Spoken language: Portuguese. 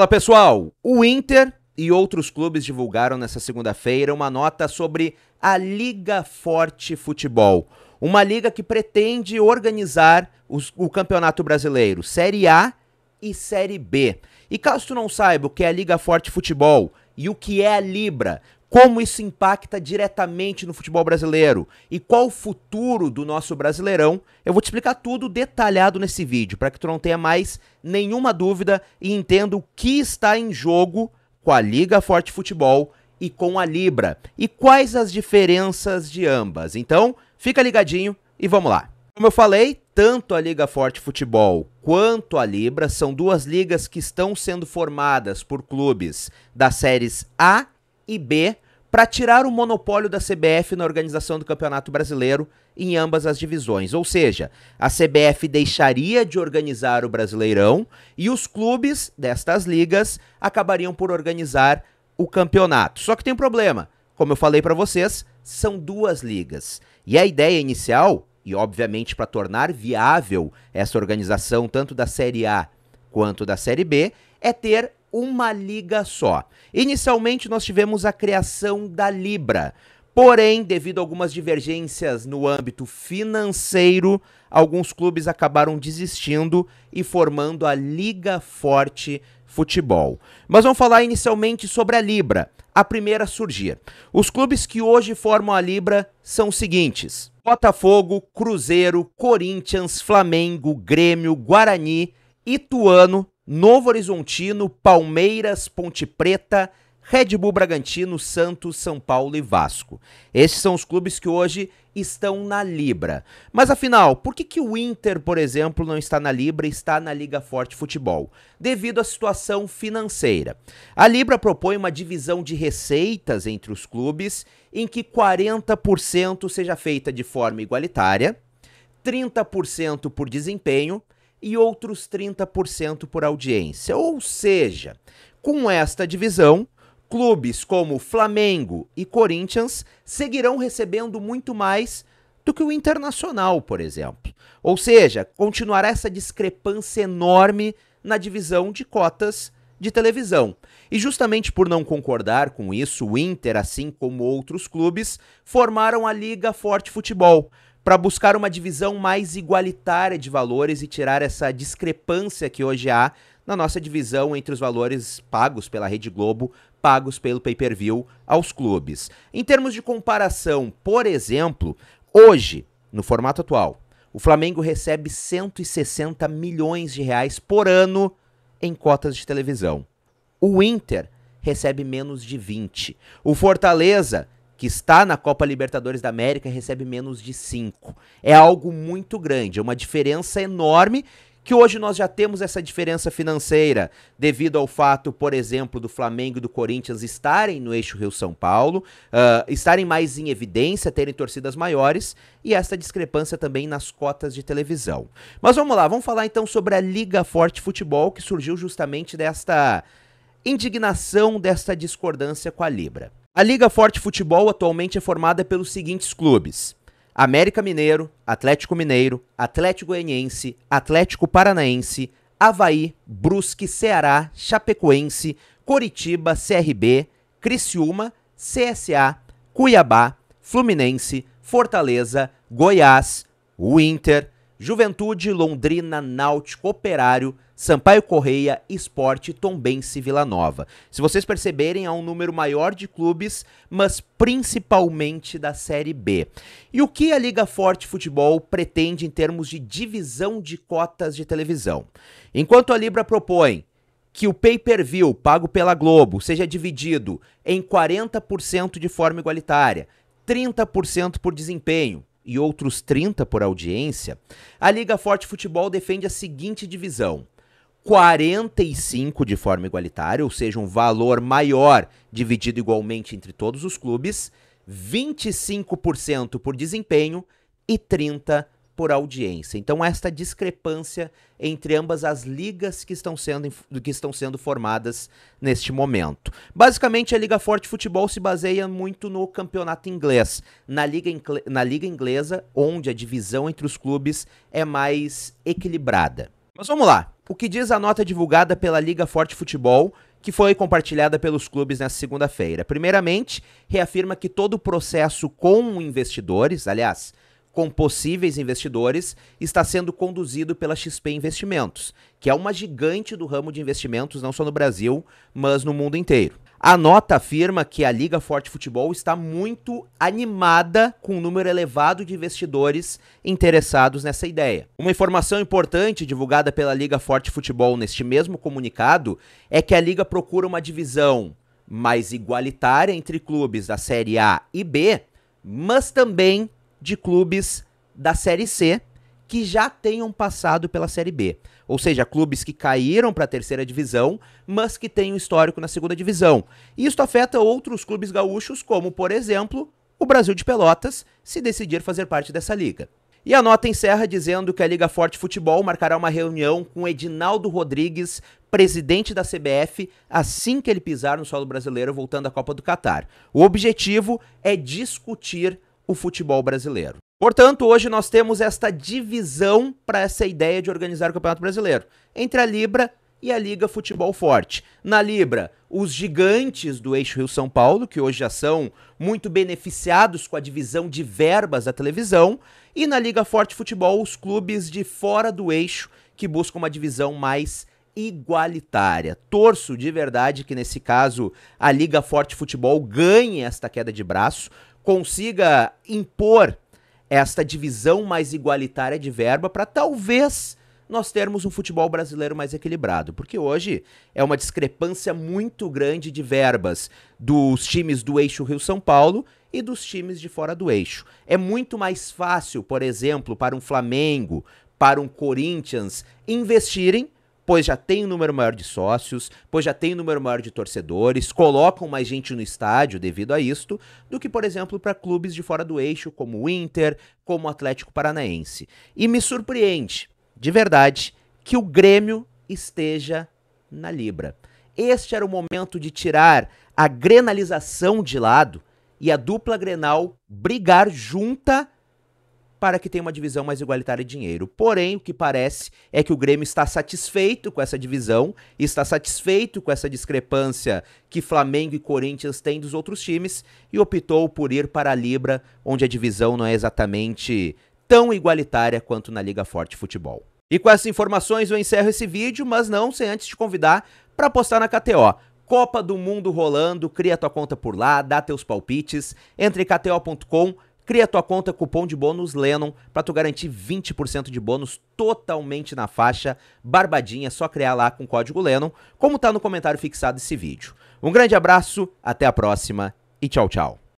Fala pessoal! O Inter e outros clubes divulgaram nesta segunda-feira uma nota sobre a Liga Forte Futebol. Uma liga que pretende organizar os, o Campeonato Brasileiro, Série A e Série B. E caso tu não saiba o que é a Liga Forte Futebol e o que é a Libra, como isso impacta diretamente no futebol brasileiro e qual o futuro do nosso Brasileirão. Eu vou te explicar tudo detalhado nesse vídeo para que tu não tenha mais nenhuma dúvida e entenda o que está em jogo com a Liga Forte Futebol e com a Libra e quais as diferenças de ambas. Então, fica ligadinho e vamos lá. Como eu falei, tanto a Liga Forte Futebol quanto a Libra são duas ligas que estão sendo formadas por clubes das séries A e B para tirar o monopólio da CBF na organização do Campeonato Brasileiro em ambas as divisões. Ou seja, a CBF deixaria de organizar o Brasileirão e os clubes destas ligas acabariam por organizar o campeonato. Só que tem um problema. Como eu falei para vocês, são duas ligas. E a ideia inicial, e obviamente para tornar viável essa organização tanto da Série A quanto da Série B, é ter uma liga só. Inicialmente, nós tivemos a criação da Libra. Porém, devido a algumas divergências no âmbito financeiro, alguns clubes acabaram desistindo e formando a Liga Forte Futebol. Mas vamos falar inicialmente sobre a Libra, a primeira a surgir. Os clubes que hoje formam a Libra são os seguintes: Botafogo, Cruzeiro, Corinthians, Flamengo, Grêmio, Guarani, Ituano Novo Horizontino, Palmeiras, Ponte Preta, Red Bull Bragantino, Santos, São Paulo e Vasco. Esses são os clubes que hoje estão na Libra. Mas afinal, por que, que o Inter, por exemplo, não está na Libra e está na Liga Forte Futebol? Devido à situação financeira. A Libra propõe uma divisão de receitas entre os clubes em que 40% seja feita de forma igualitária, 30% por desempenho e outros 30% por audiência. Ou seja, com esta divisão, clubes como Flamengo e Corinthians seguirão recebendo muito mais do que o Internacional, por exemplo. Ou seja, continuará essa discrepância enorme na divisão de cotas de televisão. E justamente por não concordar com isso, o Inter, assim como outros clubes, formaram a Liga Forte Futebol, para buscar uma divisão mais igualitária de valores e tirar essa discrepância que hoje há na nossa divisão entre os valores pagos pela Rede Globo, pagos pelo pay-per-view aos clubes. Em termos de comparação, por exemplo, hoje, no formato atual, o Flamengo recebe 160 milhões de reais por ano em cotas de televisão. O Inter recebe menos de 20. O Fortaleza que está na Copa Libertadores da América recebe menos de 5. É algo muito grande, é uma diferença enorme que hoje nós já temos essa diferença financeira devido ao fato, por exemplo, do Flamengo e do Corinthians estarem no eixo Rio-São Paulo, uh, estarem mais em evidência, terem torcidas maiores e essa discrepância também nas cotas de televisão. Mas vamos lá, vamos falar então sobre a Liga Forte Futebol que surgiu justamente desta indignação, desta discordância com a Libra. A Liga Forte Futebol atualmente é formada pelos seguintes clubes: América Mineiro, Atlético Mineiro, Atlético Goianiense, Atlético Paranaense, Havaí, Brusque, Ceará, Chapecoense, Coritiba, CRB, Criciúma, CSA, Cuiabá, Fluminense, Fortaleza, Goiás, Winter, Juventude, Londrina, Náutico, Operário, Sampaio Correia, Esporte, Tombense Vila Nova. Se vocês perceberem, há um número maior de clubes, mas principalmente da Série B. E o que a Liga Forte Futebol pretende em termos de divisão de cotas de televisão? Enquanto a Libra propõe que o pay-per-view pago pela Globo seja dividido em 40% de forma igualitária, 30% por desempenho e outros 30% por audiência, a Liga Forte Futebol defende a seguinte divisão: 45 de forma igualitária, ou seja, um valor maior dividido igualmente entre todos os clubes, 25% por desempenho e 30% por audiência. Então, esta discrepância entre ambas as ligas que estão sendo, que estão sendo formadas neste momento. Basicamente, a Liga Forte Futebol se baseia muito no campeonato inglês. Na Liga, na Liga Inglesa, onde a divisão entre os clubes é mais equilibrada. Mas vamos lá o que diz a nota divulgada pela Liga Forte Futebol, que foi compartilhada pelos clubes nessa segunda-feira. Primeiramente, reafirma que todo o processo com investidores, aliás, com possíveis investidores, está sendo conduzido pela XP Investimentos, que é uma gigante do ramo de investimentos não só no Brasil, mas no mundo inteiro. A nota afirma que a Liga Forte Futebol está muito animada com um número elevado de investidores interessados nessa ideia. Uma informação importante divulgada pela Liga Forte Futebol neste mesmo comunicado é que a liga procura uma divisão mais igualitária entre clubes da Série A e B, mas também de clubes da Série C que já tenham passado pela Série B. Ou seja, clubes que caíram para a terceira divisão, mas que têm um histórico na segunda divisão. E isso afeta outros clubes gaúchos, como, por exemplo, o Brasil de Pelotas, se decidir fazer parte dessa liga. E a nota encerra dizendo que a Liga Forte Futebol marcará uma reunião com Edinaldo Rodrigues, presidente da CBF, assim que ele pisar no solo brasileiro voltando à Copa do Catar. O objetivo é discutir o futebol brasileiro. Portanto, hoje nós temos esta divisão para essa ideia de organizar o Campeonato Brasileiro entre a Libra e a Liga Futebol Forte. Na Libra, os gigantes do eixo Rio-São Paulo, que hoje já são muito beneficiados com a divisão de verbas da televisão, e na Liga Forte Futebol, os clubes de fora do eixo que buscam uma divisão mais igualitária. Torço de verdade que nesse caso a Liga Forte Futebol ganhe esta queda de braço, consiga impor esta divisão mais igualitária de verba para talvez nós termos um futebol brasileiro mais equilibrado, porque hoje é uma discrepância muito grande de verbas dos times do eixo Rio-São Paulo e dos times de fora do eixo. É muito mais fácil, por exemplo, para um Flamengo, para um Corinthians investirem pois já tem um número maior de sócios, pois já tem um número maior de torcedores, colocam mais gente no estádio devido a isto, do que, por exemplo, para clubes de fora do eixo, como o Inter, como o Atlético Paranaense. E me surpreende, de verdade, que o Grêmio esteja na Libra. Este era o momento de tirar a grenalização de lado e a dupla Grenal brigar junta para que tenha uma divisão mais igualitária de dinheiro. Porém, o que parece é que o Grêmio está satisfeito com essa divisão, está satisfeito com essa discrepância que Flamengo e Corinthians têm dos outros times e optou por ir para a Libra, onde a divisão não é exatamente tão igualitária quanto na Liga Forte Futebol. E com essas informações eu encerro esse vídeo, mas não sem antes te convidar para apostar na KTO. Copa do Mundo rolando, cria tua conta por lá, dá teus palpites, entre kto.com.br Cria tua conta cupom de bônus Lennon para tu garantir 20% de bônus totalmente na faixa barbadinha, é só criar lá com o código Lennon, como tá no comentário fixado esse vídeo. Um grande abraço, até a próxima e tchau, tchau.